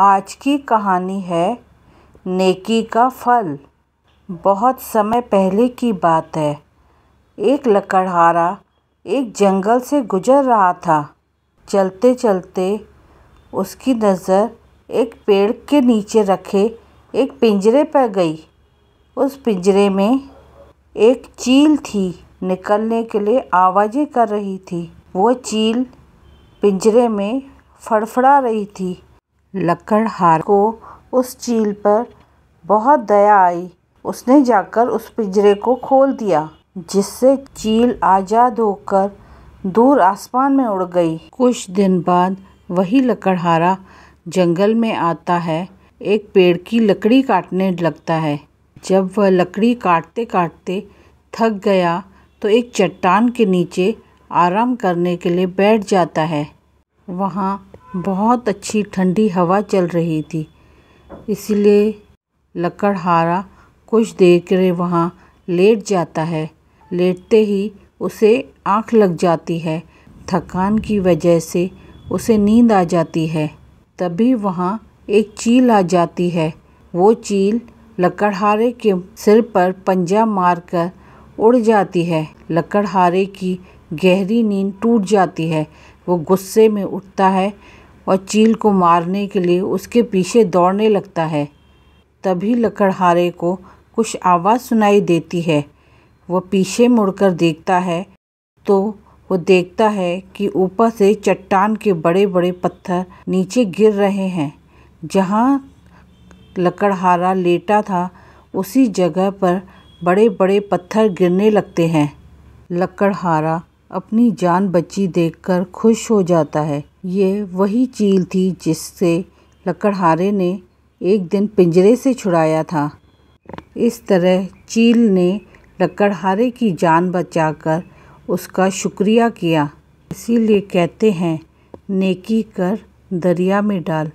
आज की कहानी है नेकी का फल बहुत समय पहले की बात है एक लकड़हारा एक जंगल से गुजर रहा था चलते चलते उसकी नज़र एक पेड़ के नीचे रखे एक पिंजरे पर गई उस पिंजरे में एक चील थी निकलने के लिए आवाज़ें कर रही थी वो चील पिंजरे में फड़फड़ा रही थी लकड़हार को उस चील पर बहुत दया आई उसने जाकर उस पिंजरे को खोल दिया जिससे चील आज़ाद होकर दूर आसमान में उड़ गई कुछ दिन बाद वही लकड़हारा जंगल में आता है एक पेड़ की लकड़ी काटने लगता है जब वह लकड़ी काटते काटते थक गया तो एक चट्टान के नीचे आराम करने के लिए बैठ जाता है वहाँ बहुत अच्छी ठंडी हवा चल रही थी इसलिए लकड़हारा कुछ देर के लिए वहाँ लेट जाता है लेटते ही उसे आँख लग जाती है थकान की वजह से उसे नींद आ जाती है तभी वहाँ एक चील आ जाती है वो चील लकड़हारे के सिर पर पंजा मारकर उड़ जाती है लकड़हारे की गहरी नींद टूट जाती है वो गुस्से में उठता है और चील को मारने के लिए उसके पीछे दौड़ने लगता है तभी लकड़हारे को कुछ आवाज़ सुनाई देती है वह पीछे मुड़कर देखता है तो वो देखता है कि ऊपर से चट्टान के बड़े बड़े पत्थर नीचे गिर रहे हैं जहाँ लकड़हारा लेटा था उसी जगह पर बड़े बड़े पत्थर गिरने लगते हैं लकड़हारा अपनी जान बची देखकर खुश हो जाता है ये वही चील थी जिससे लकड़हारे ने एक दिन पिंजरे से छुड़ाया था इस तरह चील ने लकड़हारे की जान बचाकर उसका शुक्रिया किया इसीलिए कहते हैं नेकी कर दरिया में डाल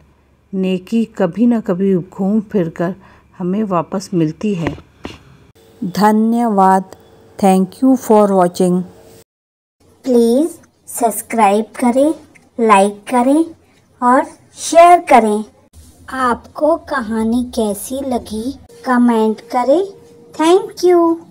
नेकी कभी ना कभी घूम फिर कर हमें वापस मिलती है धन्यवाद thank you for watching please subscribe करें लाइक करें और शेयर करें आपको कहानी कैसी लगी कमेंट करें थैंक यू